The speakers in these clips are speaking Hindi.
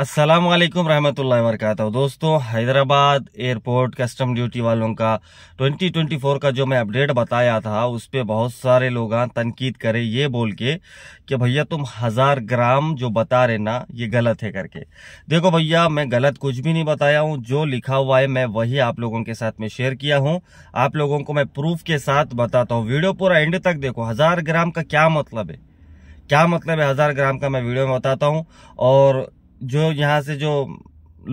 अस्सलाम वालेकुम रहमतुल्लाहि दोस्तों हैदराबाद एयरपोर्ट कस्टम ड्यूटी वालों का 2024 का जो मैं अपडेट बताया था उस पर बहुत सारे लोग तनकीद करे ये बोल के कि भैया तुम हज़ार ग्राम जो बता रहे ना ये गलत है करके देखो भैया मैं गलत कुछ भी नहीं बताया हूँ जो लिखा हुआ है मैं वही आप लोगों के साथ में शेयर किया हूँ आप लोगों को मैं प्रूफ के साथ बताता हूँ वीडियो पूरा एंड तक देखो हज़ार ग्राम का क्या मतलब है क्या मतलब है हज़ार ग्राम का मैं वीडियो में बताता हूँ और जो यहाँ से जो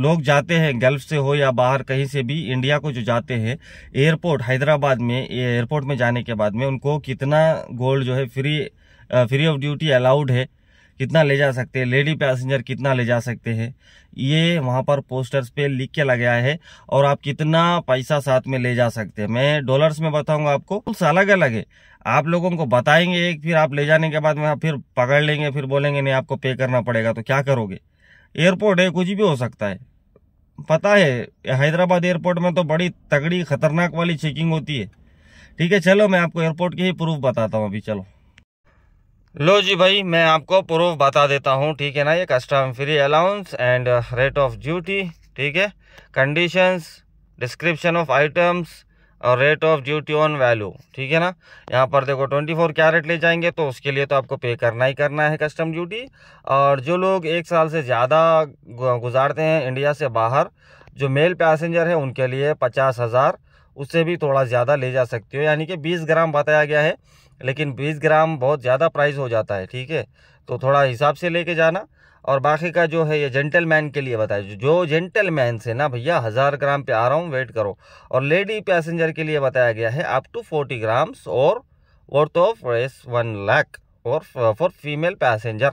लोग जाते हैं गल्फ से हो या बाहर कहीं से भी इंडिया को जो जाते हैं एयरपोर्ट हैदराबाद में एयरपोर्ट में जाने के बाद में उनको कितना गोल्ड जो है free free of duty allowed है कितना ले जा सकते हैं लेडी पैसेंजर कितना ले जा सकते हैं ये वहाँ पर पोस्टर्स पे लिख के लगाया है और आप कितना पैसा साथ में ले जा सकते हैं मैं डॉलर्स में बताऊंगा आपको कुछ अलग अलग है आप लोगों को बताएंगे एक फिर आप ले जाने के बाद में फिर पकड़ लेंगे फिर बोलेंगे नहीं आपको पे करना पड़ेगा तो क्या करोगे एयरपोर्ट है कुछ भी हो सकता है पता है हैदराबाद एयरपोर्ट में तो बड़ी तगड़ी खतरनाक वाली चेकिंग होती है ठीक है चलो मैं आपको एयरपोर्ट की ही प्रूफ बताता हूँ अभी चलो लो जी भाई मैं आपको प्रूफ बता देता हूँ ठीक है ना ये custom free allowance and rate of duty ठीक है कंडीशंस डिस्क्रिप्शन ऑफ आइटम्स और rate of duty on value ठीक है ना यहाँ पर देखो 24 कैरेट ले जाएंगे तो उसके लिए तो आपको पे करना ही करना है कस्टम ड्यूटी और जो लोग एक साल से ज़्यादा गुजारते हैं इंडिया से बाहर जो मेल पैसेंजर है उनके लिए पचास हज़ार उससे भी थोड़ा ज़्यादा ले जा सकती हो यानी कि बीस ग्राम बताया गया है लेकिन बीस ग्राम बहुत ज़्यादा प्राइस हो जाता है ठीक है तो थोड़ा हिसाब से ले जाना और बाकी का जो है ये जेंटलमैन के लिए बताया जो जेंटलमैन से ना भैया हज़ार ग्राम पे आ रहा हूँ वेट करो और लेडी पैसेंजर के लिए बताया गया है अप टू फोर्टी ग्राम्स और worth of rs one lakh और फॉर फीमेल पैसेंजर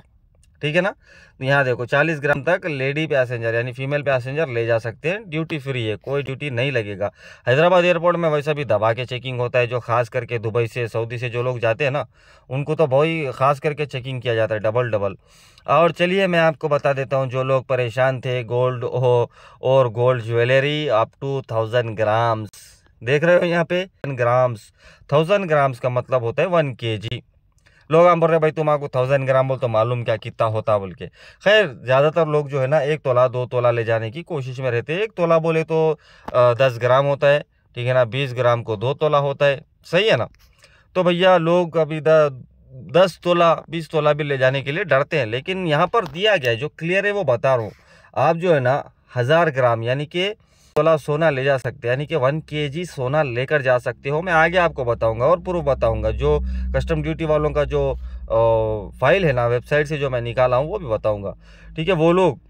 ठीक है ना तो यहाँ देखो 40 ग्राम तक लेडी पैसेंजर यानी फीमेल पैसेंजर ले जा सकते हैं ड्यूटी फ्री है कोई ड्यूटी नहीं लगेगा हैदराबाद एयरपोर्ट में वैसा भी दबा के चेकिंग होता है जो खास करके दुबई से सऊदी से जो लोग जाते हैं ना उनको तो बहुत ही खास करके चेकिंग किया जाता है डबल डबल और चलिए मैं आपको बता देता हूँ जो लोग परेशान थे गोल्ड हो और gold jewellery up to thousand grams देख रहे हो यहाँ पे ग्राम्स थाउजेंड ग्राम्स का मतलब होता है वन के जी लोग हम बोल रहे भाई तुम आपको थाउजेंड ग्राम बोल तो मालूम क्या कितना होता बोल के खैर ज़्यादातर लोग जो है ना एक तोला दो तोला ले जाने की कोशिश में रहते हैं एक तोला बोले तो दस ग्राम होता है ठीक है ना बीस ग्राम को दो तोला होता है सही है ना तो भैया लोग अभी दस तोला बीस तोला भी ले जाने के लिए डरते हैं लेकिन यहाँ पर दिया गया है जो क्लियर है वो बता रहा हूँ आप जो है ना हज़ार ग्राम यानी कि तोला सोना ले जा सकते हैं यानी कि वन के सोना लेकर जा सकते हो मैं आगे आपको बताऊंगा और प्रूफ बताऊंगा जो कस्टम ड्यूटी वालों का जो फाइल है ना वेबसाइट से जो मैं निकाला हूँ वो भी बताऊँगा ठीक है वो लोग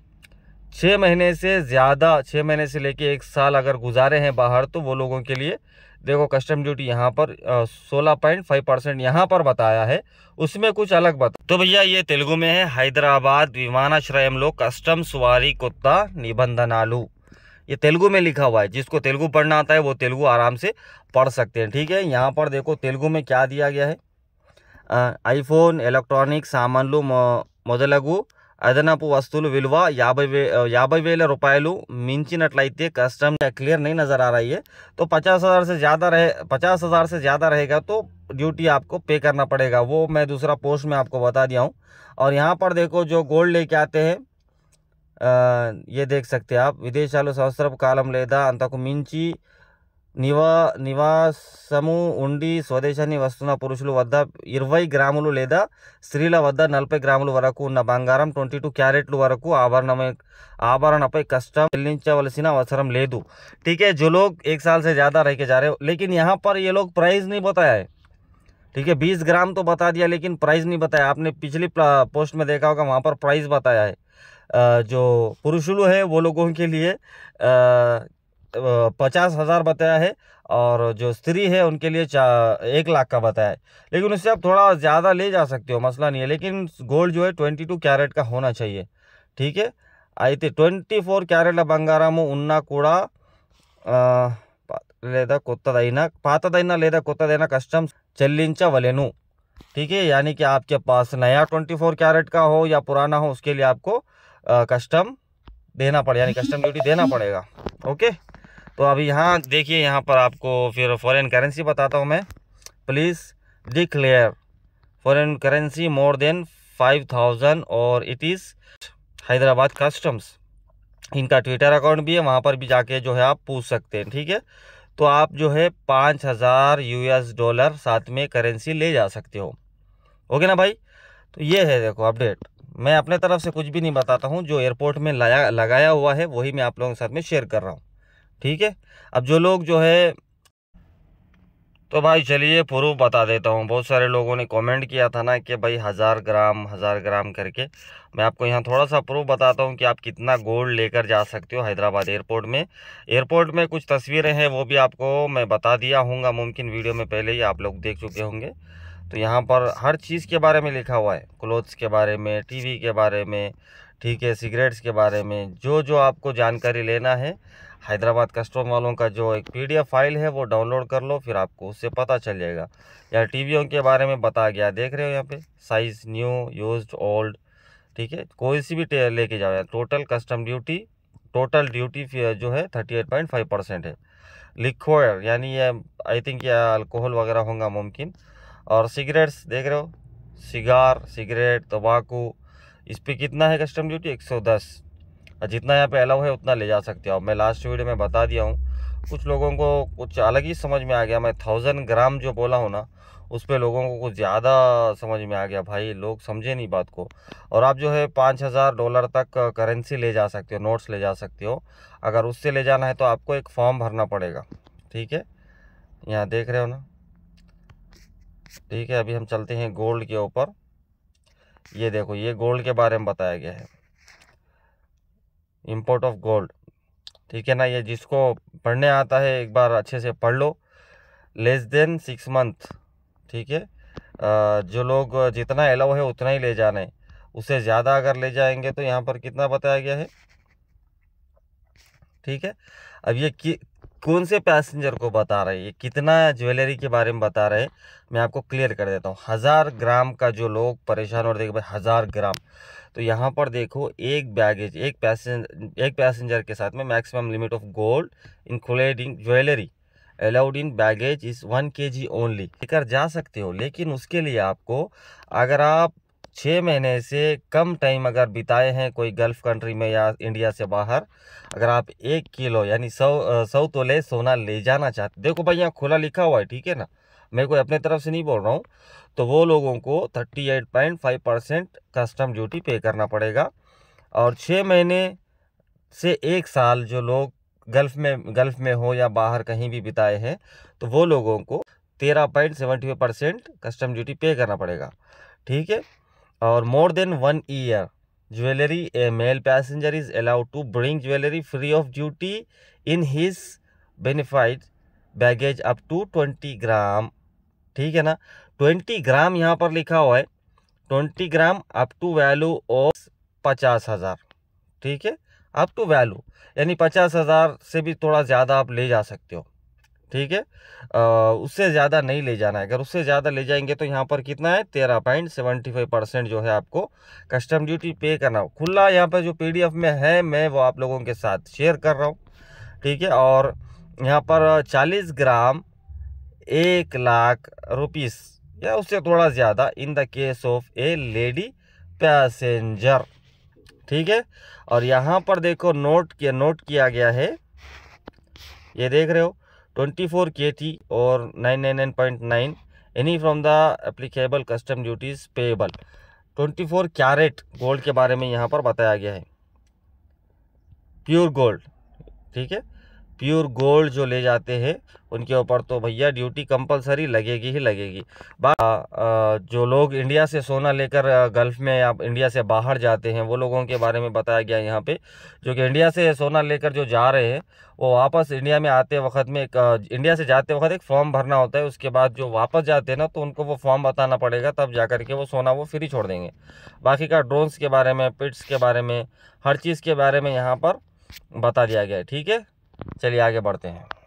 छः महीने से ज़्यादा छः महीने से लेके एक साल अगर गुजारे हैं बाहर तो वो लोगों के लिए देखो कस्टम ड्यूटी यहाँ पर सोलह पॉइंट फाइव परसेंट यहाँ पर बताया है उसमें कुछ अलग बता तो भैया ये तेलुगु में है हैदराबाद विमानाश्रयम लोग कस्टम सवारी कुत्ता निबंधन आलू ये तेलुगु में लिखा हुआ है जिसको तेलुगु पढ़ना आता है वो तेलुगु आराम से पढ़ सकते हैं ठीक है यहाँ पर देखो तेलुगु में क्या दिया गया है आईफोन इलेक्ट्रॉनिक सामानलू మొదలగు అదనపు వస్తువులు విలువ యాభై వే యాభై వేల రూపాయలు कस्टम या क्लियर नहीं नज़र आ रही है तो पचास हज़ार से ज़्यादा रहे पचास हज़ार से ज़्यादा रहेगा तो ड्यूटी आपको पे करना पड़ेगा वो मैं दूसरा पोस्ट में आपको बता दिया हूँ और यहाँ पर देखो जो गोल्ड लेके आते हैं ये देख सकते आप विदेश संवस कल लेदा अंत मी निवा निवास उ स्वदेशा वस्तु पुरुष वरव ग्रामल लेदा स्त्री वलप ग्रामल वरकू उ बंगार ट्वेंटी टू क्यारे वरकू आभरण आभरण पै कष्ट चल अवसर लेकिन जो लोग एक साल से ज़्यादा रह के जा रहे हो लेकिन यहाँ पर ये लोग प्राइज़ नहीं बताया है ठीक है बीस ग्राम तो बता दिया लेकिन प्राइस नहीं बताया आपने पिछली पोस्ट में देखा होगा वहाँ पर प्राइस बताया है जो पुरुषुलू है वो लोगों के लिए पचास हज़ार बताया है और जो स्त्री है उनके लिए चा एक लाख का बताया है लेकिन उससे आप थोड़ा ज़्यादा ले जा सकते हो मसला नहीं है लेकिन गोल्ड जो है ट्वेंटी टू कैरेट का होना चाहिए ठीक है आई थी ट्वेंटी फोर कैरेट बंगारामो उन्ना कूड़ा लेदा కొత్తదైనా పాతదైనా లేదా కొత్తదైనా కస్టమ్స్ చెల్లించవలేను ठीक है यानी कि आपके पास नया ट्वेंटी फोर कैरेट का हो या पुराना हो उसके लिए आपको आ, कस्टम देना पड़े यानी कस्टम ड्यूटी देना पड़ेगा ओके तो अभी यहाँ देखिए यहाँ पर आपको फिर फॉरेन करेंसी बताता हूँ मैं please declare foreign currency more than five thousand और इट इज़ हैदराबाद कस्टम्स इनका ट्विटर अकाउंट भी है वहाँ पर भी जाके जो है आप पूछ सकते हैं ठीक है तो आप जो है पाँच हज़ार यू डॉलर साथ में करेंसी ले जा सकते हो ओके ना भाई तो ये है देखो अपडेट मैं अपने तरफ से कुछ भी नहीं बताता हूँ जो एयरपोर्ट में लाया लगाया हुआ है वही मैं आप लोगों के साथ में शेयर कर रहा हूँ ठीक है अब जो लोग जो है तो भाई चलिए प्रूफ बता देता हूँ बहुत सारे लोगों ने कमेंट किया था ना कि भाई हज़ार ग्राम हज़ार ग्राम करके मैं आपको यहाँ थोड़ा सा प्रूफ बताता हूँ कि आप कितना गोल्ड लेकर जा सकते हो हैदराबाद एयरपोर्ट में एयरपोर्ट में कुछ तस्वीरें हैं वो भी आपको मैं बता दिया हूँ मुमकिन वीडियो में पहले ही आप लोग देख चुके होंगे तो यहाँ पर हर चीज़ के बारे में लिखा हुआ है क्लोथ्स के बारे में टीवी के बारे में ठीक है सिगरेट्स के बारे में जो जो आपको जानकारी लेना है हैदराबाद कस्टम वालों का जो एक पीडीएफ फाइल है वो डाउनलोड कर लो फिर आपको उससे पता चल जाएगा या टीवीयों के बारे में बता गया देख रहे हो यहाँ पे साइज़ न्यू यूज्ड ओल्ड ठीक है कोई सी भी लेके जाओ यार total custom duty total duty जो है thirty eight point five percent है लिखोयर यानी ये आई थिंक ये अल्कोहल वगैरह होंगे मुमकिन और सिगरेट्स देख रहे हो सिगार सिगरेट तम्बाकू इस पर कितना है कस्टम ड्यूटी एक सौ दस और जितना यहाँ पे अलाउ है उतना ले जा सकते हो मैं लास्ट वीडियो में बता दिया हूँ कुछ लोगों को कुछ अलग ही समझ में आ गया मैं थाउजेंड ग्राम जो बोला हूँ ना उस पर लोगों को कुछ ज़्यादा समझ में आ गया भाई लोग समझे नहीं बात को और आप जो है पाँच हज़ार डॉलर तक करेंसी ले जा सकते हो नोट्स ले जा सकते हो अगर उससे ले जाना है तो आपको एक फॉर्म भरना पड़ेगा ठीक है यहाँ देख रहे हो ना ठीक है अभी हम चलते हैं गोल्ड के ऊपर ये देखो ये गोल्ड के बारे में बताया गया है इम्पोर्ट ऑफ गोल्ड ठीक है ना ये जिसको पढ़ने आता है एक बार अच्छे से पढ़ लो लेस देन सिक्स मंथ ठीक है जो लोग जितना एलाउ है उतना ही ले जाना है उससे ज़्यादा अगर ले जाएंगे तो यहाँ पर कितना बताया गया है ठीक है अब ये कि कौन से पैसेंजर को बता रहे हैं कितना ज्वेलरी के बारे में बता रहे हैं मैं आपको क्लियर कर देता हूँ हज़ार ग्राम का जो लोग परेशान हो रहे भाई हज़ार ग्राम तो यहाँ पर देखो एक बैगेज एक पैसेंजर एक पैसेंजर के साथ में maximum limit of gold including jewellery allowed in baggage is one K G only लेकर जा सकते हो लेकिन उसके लिए आपको अगर आप छः महीने से कम टाइम अगर बिताए हैं कोई गल्फ़ कंट्री में या इंडिया से बाहर अगर आप एक किलो यानी सौ सौ तोले सोना ले जाना चाहते देखो भाई यहाँ खुला लिखा हुआ है ठीक है ना मैं कोई अपने तरफ से नहीं बोल रहा हूँ तो वो लोगों को thirty eight point five percent custom duty pay करना पड़ेगा और छः महीने से एक साल जो लोग गल्फ़ में गल्फ़ में हो या बाहर कहीं भी बिताए हैं तो वो लोगों को तेरह point seventy five percent custom duty pay करना पड़ेगा ठीक है और more than one year jewellery a male passenger is allowed to bring jewellery free of duty in his bona fide baggage up to twenty gram ठीक है ना ट्वेंटी ग्राम यहाँ पर लिखा हुआ है twenty gram up to value of पचास हज़ार ठीक है अप टू वैल्यू यानी पचास हज़ार से भी थोड़ा ज़्यादा आप ले जा सकते हो ठीक है उससे ज़्यादा नहीं ले जाना है अगर उससे ज़्यादा ले जाएंगे तो यहाँ पर कितना है तेरह पॉइंट सेवेंटी फाइव परसेंट जो है आपको कस्टम ड्यूटी पे करना हो खुला यहाँ पर जो पीडीएफ में है मैं वो आप लोगों के साथ शेयर कर रहा हूँ ठीक है और यहाँ पर चालीस ग्राम एक लाख रुपीस या उससे थोड़ा ज़्यादा in the case of a lady passenger ठीक है और यहाँ पर देखो नोट किया नोट किया गया है ये देख रहे हो ट्वेंटी फोर के टी और nine nine nine nine point any from the applicable custom duties payable twenty four carat gold के बारे में यहाँ पर बताया गया है प्योर गोल्ड ठीक है प्योर गोल्ड जो ले जाते हैं उनके ऊपर तो भैया ड्यूटी कंपलसरी लगेगी ही लगेगी बा जो लोग इंडिया से सोना लेकर गल्फ़ में या इंडिया से बाहर जाते हैं वो लोगों के बारे में बताया गया यहाँ पे जो कि इंडिया से सोना लेकर जो जा रहे हैं वो वापस इंडिया में आते वक्त में एक इंडिया से जाते वक्त एक फॉर्म भरना होता है उसके बाद जो वापस जाते हैं ना तो उनको वो फॉर्म बताना पड़ेगा तब जा कर के वो सोना वो फ्री छोड़ देंगे बाकी का ड्रोन्स के बारे में पिट्स के बारे में हर चीज़ के बारे में यहाँ पर बता दिया गया है ठीक है चलिए आगे बढ़ते हैं